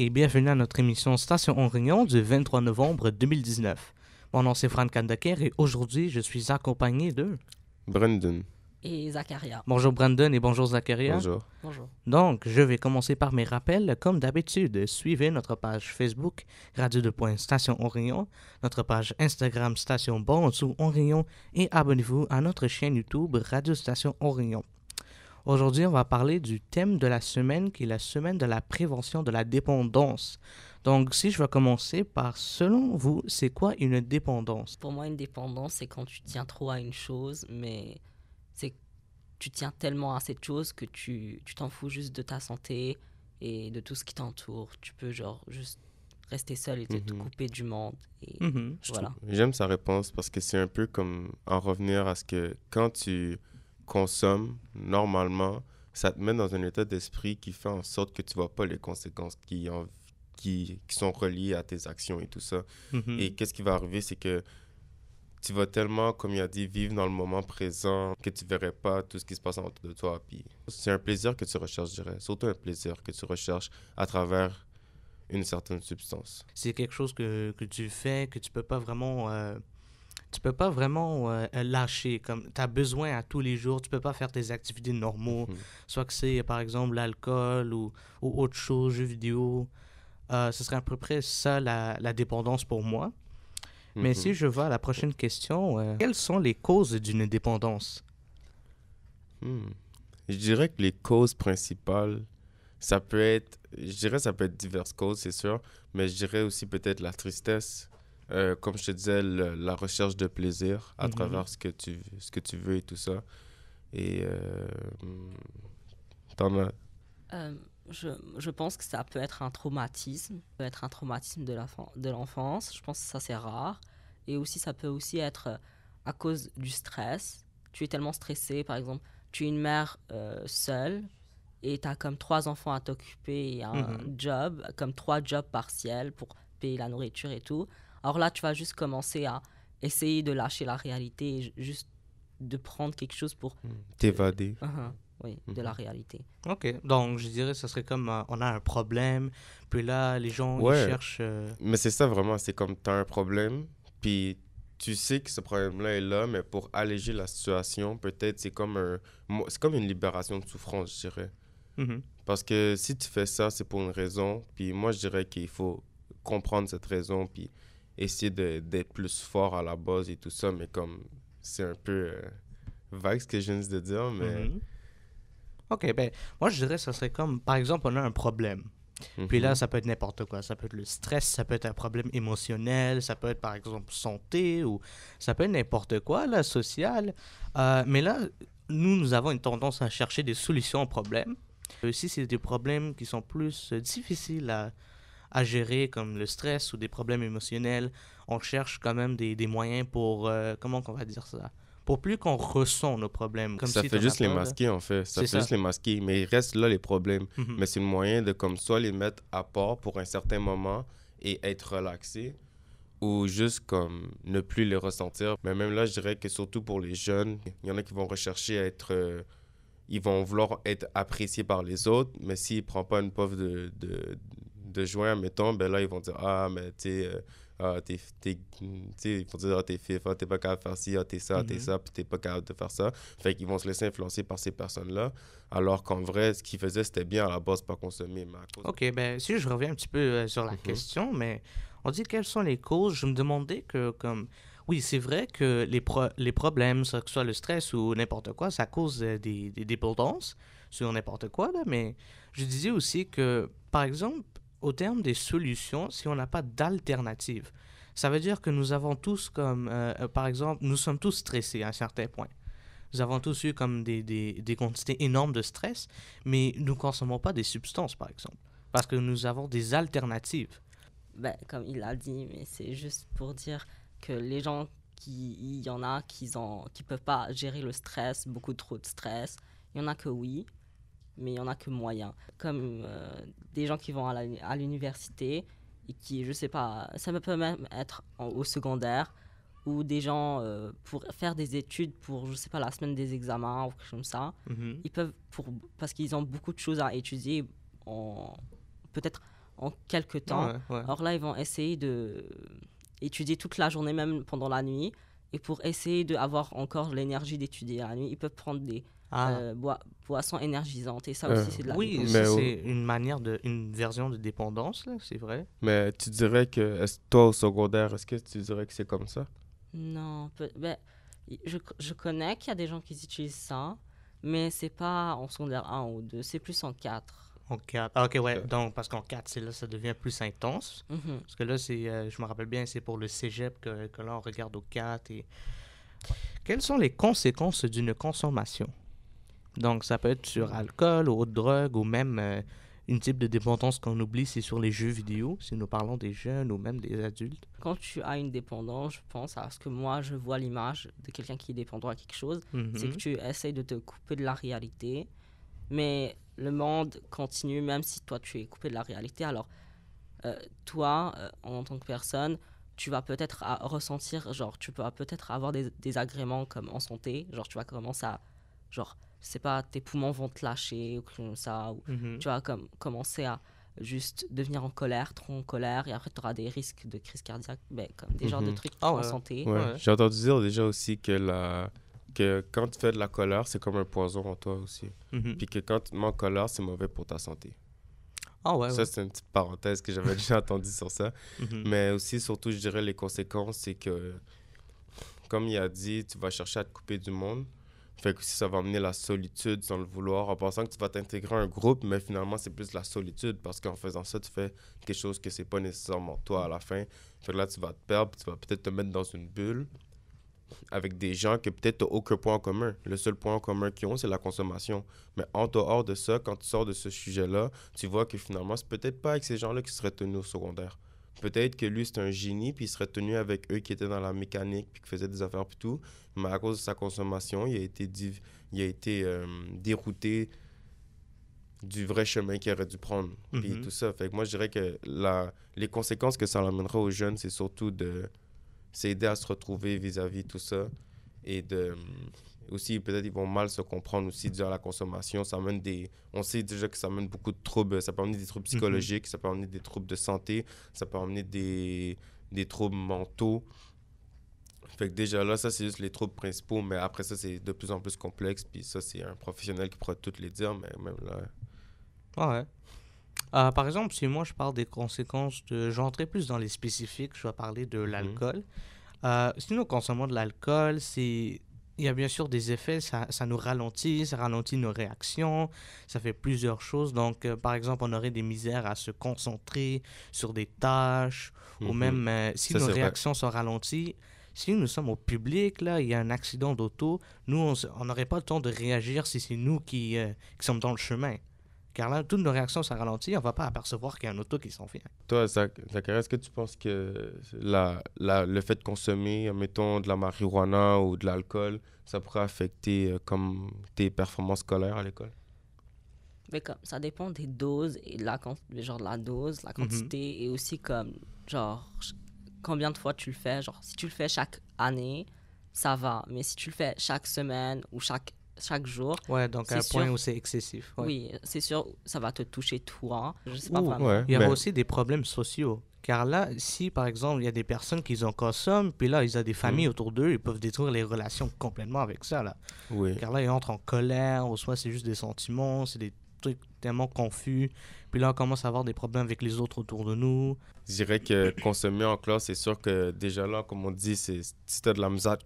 et bienvenue à notre émission Station en Réunion du 23 novembre 2019. Mon nom c'est Franck Kandaker et aujourd'hui je suis accompagné de... Brandon. Et Zacharia. Bonjour Brandon et bonjour Zacharia. Bonjour. bonjour. Donc je vais commencer par mes rappels. Comme d'habitude, suivez notre page Facebook Radio 2station Station Réunion, notre page Instagram Station Bon en et abonnez-vous à notre chaîne YouTube Radio Station Réunion. Aujourd'hui, on va parler du thème de la semaine qui est la semaine de la prévention de la dépendance. Donc, si je vais commencer par, selon vous, c'est quoi une dépendance Pour moi, une dépendance, c'est quand tu tiens trop à une chose, mais c'est tu tiens tellement à cette chose que tu t'en fous juste de ta santé et de tout ce qui t'entoure. Tu peux genre juste rester seul et te, mhm. couper du monde. Et mhm, voilà. J'aime sa réponse parce que c'est un peu comme en revenir à ce que quand tu consomme normalement, ça te met dans un état d'esprit qui fait en sorte que tu vois pas les conséquences qui, sont reliées à tes actions et tout ça. Mm-hmm. Et qu'est-ce qui va arriver, c'est que tu vas tellement, comme il a dit, vivre dans le moment présent que tu verrais pas tout ce qui se passe autour de toi. c'est un plaisir que tu recherches, je dirais. Surtout un plaisir que tu recherches à travers une certaine substance. C'est quelque chose que, tu fais, que tu peux pas vraiment euh, tu peux pas vraiment euh, lâcher. Comme tu as besoin à tous les jours, tu peux pas faire tes activités normaux, mhm. soit que c'est par exemple l'alcool ou, autre chose, jeux vidéo. Euh, ce serait à peu près ça la, dépendance pour moi. Mais mhm. si je vais à la prochaine question, euh, quelles sont les causes d'une dépendance hmm. Je dirais que les causes principales, ça peut être, je dirais ça peut être diverses causes, c'est sûr, mais je dirais aussi peut-être la tristesse, euh, comme je te disais, la recherche de plaisir à mhm. travers ce que, tu, ce que tu veux et tout ça. Et euh, t'en euh, Je, je, pense que ça peut être un traumatisme, ça peut être un traumatisme de l'enfance. Je pense que ça, c'est rare. Et aussi, ça peut aussi être à cause du stress. Tu es tellement stressé, par exemple, tu es une mère seule, et tu as comme trois enfants à t'occuper et un mhm. job, comme trois jobs partiels pour payer la nourriture et tout, alors là, tu vas juste commencer à essayer de lâcher la réalité juste de prendre quelque chose pour hmm. t'évader. Euh, uh-huh. oui, de hmm. la réalité. Ok, donc je dirais que ce serait comme euh, on a un problème, puis là, les gens ils cherchent. Euh, mais c'est ça vraiment, c'est comme tu as un problème, puis tu sais que ce problème-là est là, mais pour alléger la situation, peut-être c'est comme, un... comme une libération de souffrance, je dirais. Mm-hmm. Parce que si tu fais ça, c'est pour une raison, puis moi je dirais qu'il faut comprendre cette raison, puis essayer d'être plus fort à la base et tout ça, mais comme c'est un peu euh, vague ce que je viens de dire, mais. Mhm. Ok, ben, moi je dirais que ça serait comme, par exemple, on a un problème. Puis là, mhm. ça peut être n'importe quoi. Ça peut être le stress, ça peut être un problème émotionnel, ça peut être par exemple santé ou ça peut être n'importe quoi, la social. Euh, mais là, nous, nous avons une tendance à chercher des solutions aux problèmes. Aussi, euh, c'est des problèmes qui sont plus difficiles à à gérer, comme le stress ou des problèmes émotionnels, on cherche quand même des, des moyens pour, euh, comment on va dire ça, pour plus qu'on ressent nos problèmes. Comme ça fait juste les masquer, en fait. Ça fait juste les masquer, mais il reste là les problèmes. Mhm. Mais c'est le moyen de, comme soit, les mettre à part pour un certain moment et être relaxé ou juste comme ne plus les ressentir. Mais même là, je dirais que surtout pour les jeunes, il y en a qui vont rechercher à être... Euh, ils vont vouloir être appréciés par les autres, mais s'ils ne prennent pas une preuve de, de, de juin, mettons, ben là, ils vont dire Ah, mais tu sais, euh, ah, t'es, mm, ils vont dire ah, t'es fif, ah, t'es pas capable de faire ci, ah, t'es ça, t'es mhm. ça, puis t'es pas capable de faire ça. Fait qu'ils vont se laisser influencer par ces personnes-là, alors qu'en vrai, ce qu'ils faisaient, c'était bien à la base, pas consommer. Mais ok, ben si je reviens un petit peu euh, sur la mhm. question, mais on dit quelles sont les causes. Je me demandais que, comme. Oui, c'est vrai que les, les problèmes, que ce soit le stress ou n'importe quoi, ça cause euh, des, des dépendances sur n'importe quoi, là, mais je disais aussi que, par exemple, au terme des solutions, si on n'a pas d'alternative, ça veut dire que nous avons tous comme, euh, euh, par exemple, nous sommes tous stressés à un certain point. Nous avons tous eu comme des, des, des quantités énormes de stress, mais nous ne consommons pas des substances, par exemple, parce que nous avons des alternatives. Ben, comme il a dit, mais c'est juste pour dire que les gens qui, il y en a qui ne qui peuvent pas gérer le stress, beaucoup trop de stress. Il y en a que oui, mais il n'y en a que moyen. Comme euh, des gens qui vont à l'université et qui, je sais pas, ça peut même être au secondaire, ou des gens euh, pour faire des études pour, je sais pas, la semaine des examens ou quelque chose comme ça. Mhm. Ils peuvent, pour, parce qu'ils ont beaucoup de choses à étudier, peut-être en quelques temps. Alors là, ils vont essayer de étudier toute la journée, même pendant la nuit. Et pour essayer d'avoir encore l'énergie d'étudier la nuit, ils peuvent prendre des, ah. Euh, boisson énergisante. Et ça euh, aussi, c'est de la Oui, c'est une manière de, une version de dépendance, c'est vrai. Mais tu dirais que, toi au secondaire, est-ce que tu dirais que c'est comme ça? Non, ben, je, je, connais qu'il y a des gens qui utilisent ça, mais c'est pas en secondaire 1 ou 2, c'est plus en 4. En 4. Ah, ok, ouais. Donc, parce qu'en 4, là, ça devient plus intense. Mhm. Parce que là, c'est, euh, je me rappelle bien, c'est pour le cégep que, que là, on regarde au 4. Et... Quelles sont les conséquences d'une consommation donc, ça peut être sur alcool, ou autre drogue, ou même euh, une type de dépendance qu'on oublie, c'est sur les jeux vidéo, si nous parlons des jeunes ou même des adultes. Quand tu as une dépendance, je pense à ce que moi, je vois l'image de quelqu'un qui est dépendant à quelque chose, c'est mhm. que tu essayes de te couper de la réalité, mais le monde continue même si toi, tu es coupé de la réalité. Alors, euh, toi, euh, en tant que personne, tu vas peut-être ressentir, genre, tu vas peut-être avoir des désagréments comme en santé, genre, tu vas commencer à Genre, c'est pas tes poumons vont te lâcher ou comme ça, ou mhm. tu vas comme, commencer à juste devenir en colère, trop en colère, et après tu auras des risques de crise cardiaque, ben, comme des genres de mhm. trucs pour ah santé. J'ai entendu dire déjà aussi que, la... que quand tu fais de la colère, c'est comme un poison en toi aussi. Mhm. Puis que quand tu manques colère, c'est mauvais pour ta santé. Ah ça, c'est une petite parenthèse que j'avais déjà entendue sur ça. Mais aussi, surtout, je dirais, les conséquences, c'est que, comme il a dit, tu vas chercher à te couper du monde, que ça va amener la solitude sans le vouloir, en pensant que tu vas t'intégrer à un groupe, mais finalement, c'est plus la solitude parce qu'en faisant ça, tu fais quelque chose que c'est pas nécessairement toi à la fin. là, tu vas te perdre, tu vas peut-être te mettre dans une bulle avec des gens que peut-être tu aucun point en commun. Le seul point en commun qu'ils ont, c'est la consommation. Mais en dehors de ça, quand tu sors de ce sujet-là, tu vois que finalement, c'est peut-être pas avec ces gens-là qui seraient tenus au secondaire peut-être que lui, c'est un génie, puis il serait tenu avec eux qui étaient dans la mécanique, puis qui faisaient des affaires, puis tout. Mais à cause de sa consommation, il a été, il a été euh, dérouté du vrai chemin qu'il aurait dû prendre. Puis mhm. tout ça. Fait que moi, je dirais que la... les conséquences que ça l'amènera aux jeunes, c'est surtout de s'aider à se retrouver vis-à-vis -vis tout ça et de aussi, peut-être ils vont mal se comprendre aussi durant la consommation. Ça amène des, on sait déjà que ça amène beaucoup de troubles. Ça peut amener des troubles mhm. psychologiques, ça peut amener des troubles de santé, ça peut amener des, des troubles mentaux. Fait que déjà là, ça, c'est juste les troubles principaux. Mais après ça, c'est de plus en plus complexe. Puis ça, c'est un professionnel qui pourra tout les dire. Mais même là... Ah ouais. Euh, par exemple, si moi je parle des conséquences de. J'entrais plus dans les spécifiques, je vais parler de mhm. l'alcool. Euh, si nous consommons de l'alcool, c'est il y a bien sûr des effets, ça, nous ralentit, ça ralentit nos réactions, ça fait plusieurs choses. Donc, euh, par exemple, on aurait des misères à se concentrer sur des tâches, ou mhm. même euh, si nos réactions sont ralenties, si nous sommes au public, là, il y a un accident d'auto, nous, on n'aurait pas le temps de réagir si c'est nous qui euh, sommes dans le chemin car là, toutes nos réactions sont ralenties, on ne va pas apercevoir qu'il y a un auto qui s'en vient. Toi, Zachary, est-ce que tu penses que le fait de consommer, mettons, de la marijuana ou de l'alcool, ça pourrait affecter euh, comme tes performances scolaires à l'école? comme, ça dépend des doses et la, genre, la dose, la quantité mhm. et aussi comme, genre, combien de fois tu le fais. Genre, si tu le fais chaque année, ça va. Mais si tu le fais chaque semaine ou chaque chaque jour. Ouais, donc à un point où c'est excessif. Oui, c'est sûr, ça va te toucher toi. Je sais pas il y a aussi des problèmes sociaux. Car là, si par exemple, il y a des personnes qui en consomment, puis là, ils ont des familles mm. autour d'eux, ils peuvent détruire les relations complètement avec ça. Là. Oui. Car là, ils entrent en colère, ou soit c'est juste des sentiments, c'est des trucs tellement confus. Puis là, on commence à avoir des problèmes avec les autres autour de nous. Je dirais que consommer en classe, c'est sûr que déjà là, comme on dit, c'est de la misère à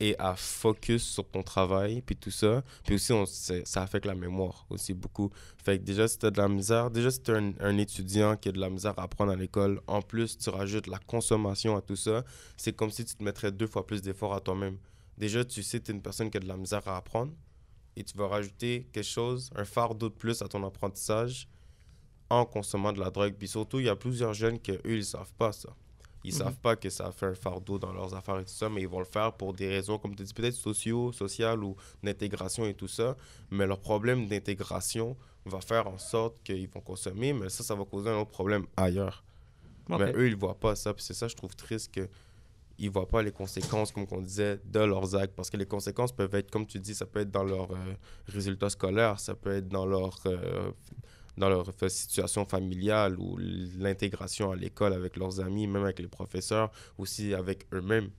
et à focus sur ton travail, puis tout ça. Puis aussi, on, ça affecte la mémoire aussi beaucoup. Fait que déjà, si tu de la misère, déjà, si un, étudiant qui a de la misère à apprendre à l'école, en plus, tu rajoutes la consommation à tout ça, c'est comme si tu te mettrais deux fois plus d'efforts à toi-même. Déjà, tu sais, tu es une personne qui a de la misère à apprendre et tu vas rajouter quelque chose, un fardeau de plus à ton apprentissage en consommant de la drogue. Puis surtout, il y a plusieurs jeunes qui, eux, ils savent pas ça. Ils ne savent mhm. pas que ça fait un fardeau dans leurs affaires et tout ça, mais ils vont le faire pour des raisons, comme tu dis, peut-être sociaux, sociales ou d'intégration et tout ça. Mais leur problème d'intégration va faire en sorte qu'ils vont consommer, mais ça, ça va causer un autre problème ailleurs. Mais eux, ils voient pas ça. Puis c'est ça, je trouve triste que ils voient pas les conséquences, comme on disait, de leurs actes. Parce que les conséquences peuvent être, comme tu dis, ça peut être dans leurs euh, résultats scolaires, ça peut être dans leur euh, dans leur situation familiale ou l'intégration à l'école avec leurs amis, même avec les professeurs, aussi avec eux-mêmes.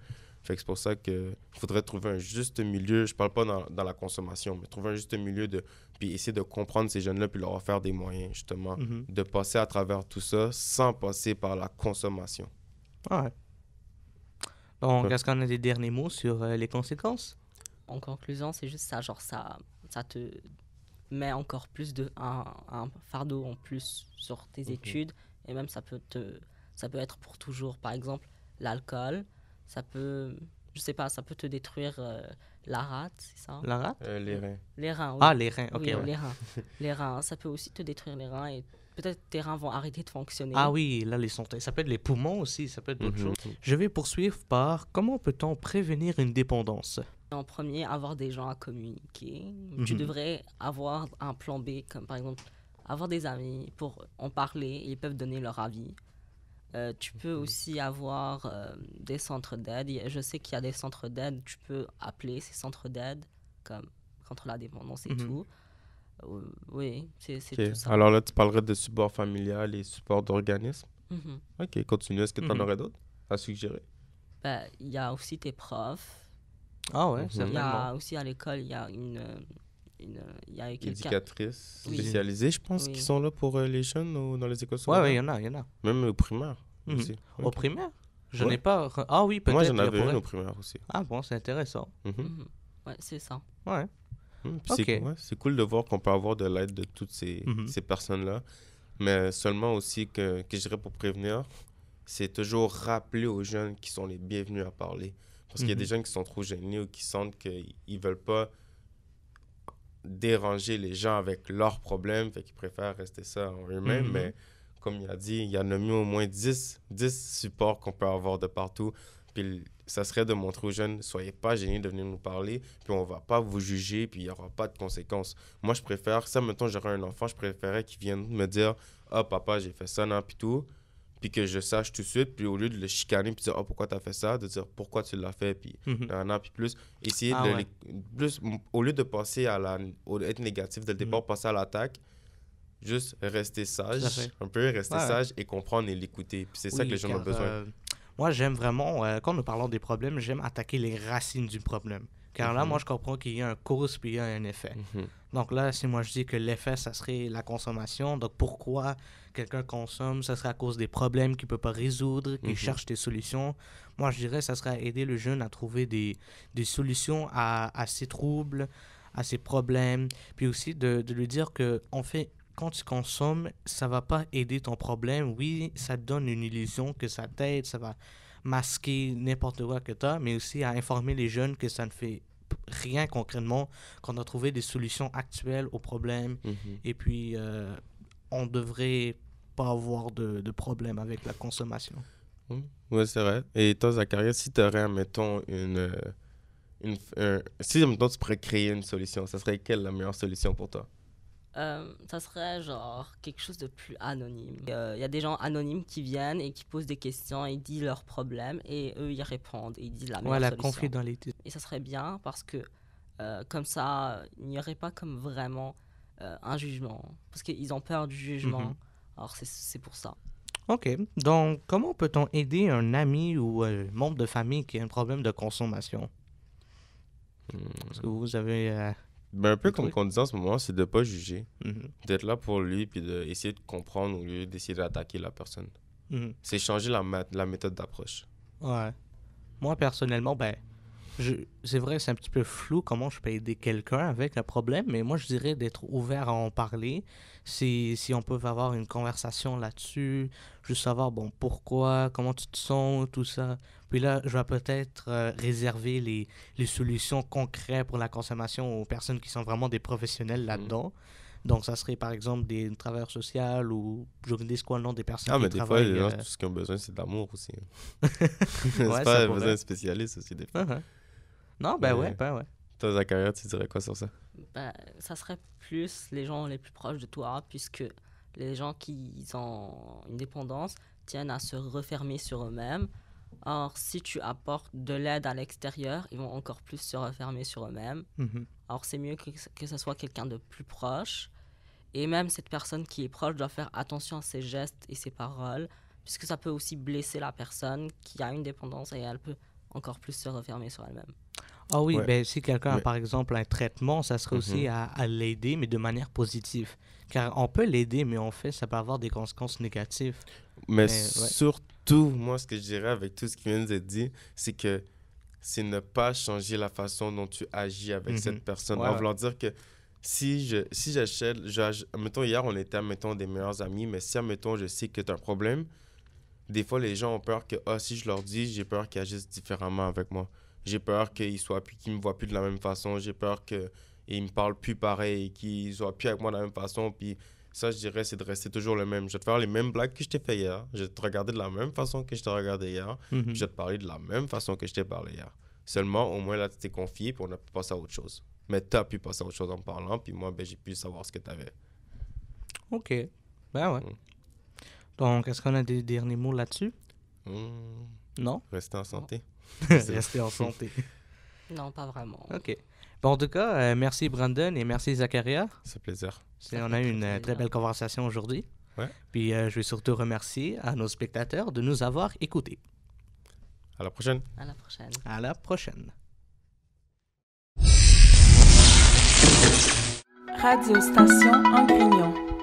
Fait que c'est pour ça qu'il faudrait trouver un juste milieu. Je parle pas dans, dans, la consommation, mais trouver un juste milieu de. Puis essayer de comprendre ces jeunes-là, puis leur offrir des moyens, justement, mhm. de passer à travers tout ça sans passer par la consommation. Ah ouais. Donc, est-ce qu'on a des derniers mots sur euh, les conséquences En conclusion, c'est juste ça, genre ça, ça te met encore plus de un, fardeau en plus sur tes mhm. études et même ça peut te ça peut être pour toujours par exemple l'alcool ça peut je sais pas ça peut te détruire euh, la rate c'est ça la rate euh, les reins les reins oui. ah les reins ok les reins les reins ça peut aussi te détruire les reins et peut-être tes reins vont arrêter de fonctionner ah oui là les santé ça peut être les poumons aussi ça peut être d'autres mhm. choses je vais poursuivre par comment peut-on prévenir une dépendance en premier, avoir des gens à communiquer. Tu mhm. devrais avoir un plan B, comme par exemple avoir des amis pour en parler, ils peuvent donner leur avis. Euh, tu peux mhm. aussi avoir euh, des centres d'aide. Je sais qu'il y a des centres d'aide, tu peux appeler ces centres d'aide, comme contre la dépendance et mhm. tout. Euh, oui, c'est tout ça. Alors là, tu parlerais de support familial et support d'organisme. Ok, continue. Est-ce que tu en aurais d'autres à suggérer? Bah, il y a aussi tes profs ah ouais, mhm. Il y a aussi à l'école, il y a une. Euh, une, y a je pense, qu'ils qui sont là pour euh, les jeunes ou dans les écoles Oui, il y en a, il y en a. Même au primaire mhm. aussi. Au primaire Je n'ai pas... Ah oui, peut-être. Moi, j'en avais une au primaire aussi. Ah bon, c'est intéressant. Mhm. Ouais, c'est ça. Ouais. C'est cool de voir qu'on peut avoir de l'aide de toutes ces, ces personnes-là. Mais seulement aussi, que, que je dirais pour prévenir, c'est toujours rappeler aux jeunes qui sont les bienvenus à parler. Parce qu'il y a des gens mhm. qui sont trop gênés ou qui sentent qu'ils ne veulent pas déranger les gens avec leurs problèmes, fait qu'ils préfèrent rester ça en eux-mêmes. Mhm. Mais comme il a dit, il y en a au moins 10, 10 supports qu'on peut avoir de partout. Puis ça serait de montrer aux jeunes, soyez pas gênés de venir nous parler, puis on va pas vous juger, puis il y aura pas de conséquences. Moi, je préfère, ça, maintenant, j'aurais un enfant, je préférais qu'il vienne me dire, ah, oh, papa, j'ai fait ça, non, puis tout, puis que je sache tout de suite, puis au lieu de le chicaner, puis dire oh, pourquoi t'as fait ça, de dire pourquoi tu l'as fait, puis un mhm. puis plus, essayer ah de plus, au lieu de passer à la, être négatif dès le départ, mhm. passer à l'attaque, juste rester sage, un peu rester sage et comprendre et l'écouter. Puis c'est ça que les gens ont besoin. Euh, moi, j'aime vraiment, euh, quand nous parlons des problèmes, j'aime attaquer les racines du problème. Car là, mhm. moi, je comprends qu'il y a un cause puis il y a un effet. Donc là, si moi je dis que l'effet, ça serait la consommation, donc pourquoi quelqu'un consomme, ça sera à cause des problèmes qu'il ne peut pas résoudre, qu'il mhm. cherche des solutions. Moi, je dirais que ça sera aider le jeune à trouver des, des solutions à, à, ses troubles, à ses problèmes, puis aussi de, de lui dire que en fait quand tu consommes, ça va pas aider ton problème. Oui, ça te donne une illusion que ça t'aide, ça va masquer n'importe quoi que tu as, mais aussi à informer les jeunes que ça ne fait rien concrètement, qu'on a trouvé des solutions actuelles aux problèmes. Mhm. Et puis, euh, on devrait pas avoir de, de problème avec la consommation. Oui, c'est vrai. Et toi, Zacharia, si tu aurais, mettons, une. Euh, si, mettons, tu pourrais créer une solution, ça serait quelle la meilleure solution pour toi euh, ça serait genre quelque chose de plus anonyme. Il euh, y a des gens anonymes qui viennent et qui posent des questions et disent leurs problèmes et eux ils répondent et ils disent la même chose. Et ça serait bien parce que comme ça, il n'y aurait pas comme vraiment un jugement parce qu'ils ont peur du jugement. Mhm. Alors, c'est pour ça. OK. Donc, comment peut-on aider un ami ou un membre de famille qui a un problème de consommation? Hmm. Est-ce que vous avez... Euh, ben, un peu comme on dit en ce moment, c'est de ne pas juger. Mhm. D'être là pour lui puis d'essayer de, de comprendre au lieu d'essayer d'attaquer la personne. Mhm. C'est changer la, la méthode d'approche. Ouais. Moi, personnellement, ben, c'est vrai, c'est un petit peu flou comment je peux aider quelqu'un avec un problème, mais moi, je dirais d'être ouvert à en parler. Si, si on peut avoir une conversation là-dessus, juste savoir, bon, pourquoi, comment tu te sens, tout ça. Puis là, je vais peut-être euh, réserver les, les, solutions concrètes pour la consommation aux personnes qui sont vraiment des professionnels mhm. là-dedans. Donc, ça serait par exemple des travailleurs sociaux ou je ne dis quoi le nom des personnes ah, mais des fois, euh, tout ce qu'ils ont besoin, c'est d'amour aussi. Hein. c'est ouais, pas besoin de spécialiste aussi, des fois. Uh-huh. Non, ben ouais, ben Toi, tu dirais quoi sur ça? Ben, ça serait plus les gens les plus proches de toi, puisque les gens qui ont une dépendance tiennent à se refermer sur eux-mêmes. Or, si tu apportes de l'aide à l'extérieur, ils vont encore plus se refermer sur eux-mêmes. Mm-hmm. or Alors, c'est mieux que, que ce soit quelqu'un de plus proche. Et même cette personne qui est proche doit faire attention à ses gestes et ses paroles, puisque ça peut aussi blesser la personne qui a une dépendance et elle peut encore plus se refermer sur elle-même. Ah oui, ben, si quelqu'un a par exemple un traitement, ça serait aussi mhm. à, l'aider, mais de manière positive. Car on peut l'aider, mais en fait, ça peut avoir des conséquences négatives. Mais, surtout, moi, ce que je dirais avec tout ce qui vient d'être dit, c'est que c'est ne pas changer la façon dont tu agis avec mhm. cette personne. En voulant dire que si je si j'achète, mettons hier on était mettons des meilleurs amis, mais si mettons je sais que tu as un problème, des fois les gens ont peur que oh, si je leur dis, j'ai peur qu'ils agissent différemment avec moi. J'ai peur qu'il soit puis qu'il me voient plus de la même façon. J'ai peur qu'ils me parle plus pareil, qu'ils soient plus avec moi de la même façon. Puis ça, je dirais, c'est de rester toujours le même. Je vais te faire les mêmes blagues que je t'ai fait hier. Je vais te regarder de la même façon que je t'ai regardé hier. Mhm. Je vais te parler de la même façon que je t'ai parlé hier. Seulement, au moins, là, tu t'es confié, puis on a pu passer à autre chose. Mais tu as pu passer à autre chose en parlant, puis moi, ben, j'ai pu savoir ce que tu avais. OK. Ben ouais. Mm. Donc, est-ce qu'on a des derniers mots là-dessus? Mm. Non. Rester en santé. Rester en santé. Non, pas vraiment. OK. Bon, en tout cas, euh, merci Brandon et merci Zacharia. C'est un plaisir. on a eu une euh, très belle conversation aujourd'hui. Ouais. Puis euh, je vais surtout remercier à nos spectateurs de nous avoir écoutés. À la prochaine. À la prochaine. À la prochaine. Radio Station Embrignon.